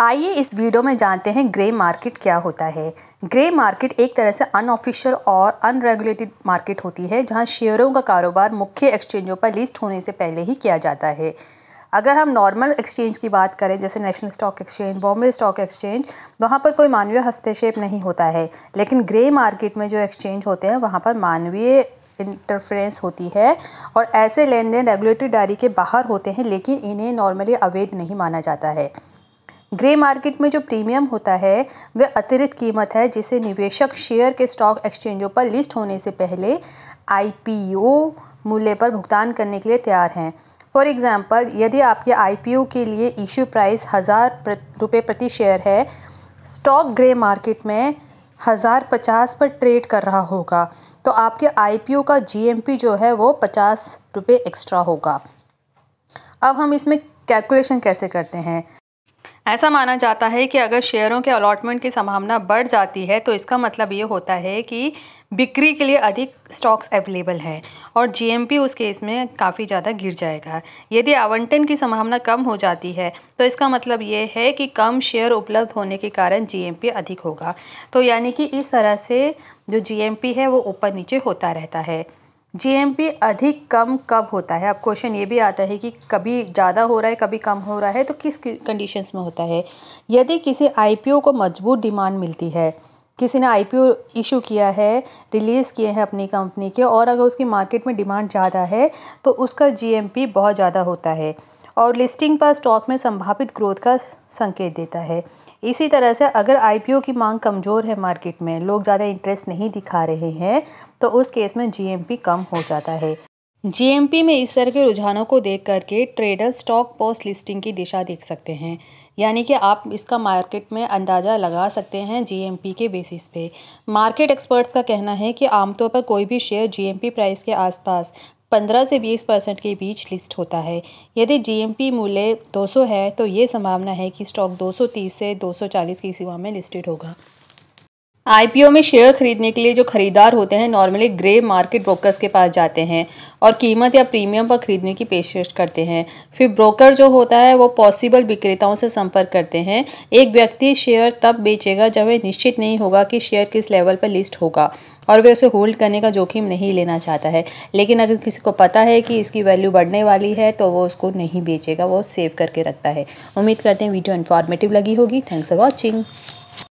आइए इस वीडियो में जानते हैं ग्रे मार्केट क्या होता है ग्रे मार्केट एक तरह से अनऑफिशियल और अनरेगुलेटेड मार्केट होती है जहां शेयरों का कारोबार मुख्य एक्सचेंजों पर लिस्ट होने से पहले ही किया जाता है अगर हम नॉर्मल एक्सचेंज की बात करें जैसे National Stock Exchange Bombay Stock Exchange वहाँ पर कोई मानवीय हस्तक्षेप नहीं होता है लेकिन ग्रे मार्केट में जो एक्सचेंज होते हैं वहाँ पर मानवीय इंटरफ्रेंस होती है और ऐसे लेन देन रेगुलेटरी डायरी के बाहर होते हैं लेकिन इन्हें नॉर्मली अवैध नहीं माना जाता है ग्रे मार्केट में जो प्रीमियम होता है वह अतिरिक्त कीमत है जिसे निवेशक शेयर के स्टॉक एक्सचेंजों पर लिस्ट होने से पहले आई मूल्य पर भुगतान करने के लिए तैयार हैं फॉर एग्ज़ाम्पल यदि आपके आई के लिए इश्यू प्राइस हज़ार रुपये प्रति शेयर है स्टॉक ग्रे मार्केट में हज़ार पचास पर ट्रेड कर रहा होगा तो आपके आई का जी जो है वो पचास रुपये एक्स्ट्रा होगा अब हम इसमें कैलकुलेशन कैसे करते हैं ऐसा माना जाता है कि अगर शेयरों के अलॉटमेंट की संभावना बढ़ जाती है तो इसका मतलब ये होता है कि बिक्री के लिए अधिक स्टॉक्स अवेलेबल हैं और जीएमपी उस केस में काफ़ी ज़्यादा गिर जाएगा यदि आवंटन की संभावना कम हो जाती है तो इसका मतलब ये है कि कम शेयर उपलब्ध होने के कारण जीएमपी अधिक होगा तो यानी कि इस तरह से जो जीएमपी है वो ऊपर नीचे होता रहता है जी अधिक कम कब होता है अब क्वेश्चन ये भी आता है कि कभी ज़्यादा हो रहा है कभी कम हो रहा है तो किस कंडीशंस में होता है यदि किसी आईपीओ को मजबूत डिमांड मिलती है किसी ने आईपीओ इशू किया है रिलीज़ किए हैं अपनी कंपनी के और अगर उसकी मार्केट में डिमांड ज़्यादा है तो उसका जीएमपी बहुत ज़्यादा होता है और लिस्टिंग पर स्टॉक में संभावित ग्रोथ का संकेत देता है इसी तरह से अगर आईपीओ की मांग कमज़ोर है मार्केट में लोग ज़्यादा इंटरेस्ट नहीं दिखा रहे हैं तो उस केस में जीएमपी कम हो जाता है जीएमपी में इस तरह के रुझानों को देख करके ट्रेडर स्टॉक पोस्ट लिस्टिंग की दिशा देख सकते हैं यानी कि आप इसका मार्केट में अंदाज़ा लगा सकते हैं जीएमपी के बेसिस पे मार्केट एक्सपर्ट्स का कहना है कि आमतौर पर कोई भी शेयर जीएमपी प्राइस के आसपास पंद्रह से बीस परसेंट के बीच लिस्ट होता है यदि जीएमपी मूल्य 200 है तो ये संभावना है कि स्टॉक 230 से 240 की सीमा में लिस्टेड होगा आईपीओ में शेयर खरीदने के लिए जो खरीदार होते हैं नॉर्मली ग्रे मार्केट ब्रोकर्स के पास जाते हैं और कीमत या प्रीमियम पर खरीदने की पेशकश करते हैं फिर ब्रोकर जो होता है वो पॉसिबल विक्रेताओं से संपर्क करते हैं एक व्यक्ति शेयर तब बेचेगा जब वह निश्चित नहीं होगा कि शेयर किस लेवल पर लिस्ट होगा और वे उसे होल्ड करने का जोखिम नहीं लेना चाहता है लेकिन अगर किसी को पता है कि इसकी वैल्यू बढ़ने वाली है तो वो उसको नहीं बेचेगा वो सेव करके रखता है उम्मीद करते हैं वीडियो इन्फॉर्मेटिव लगी होगी थैंक्स फॉर वॉचिंग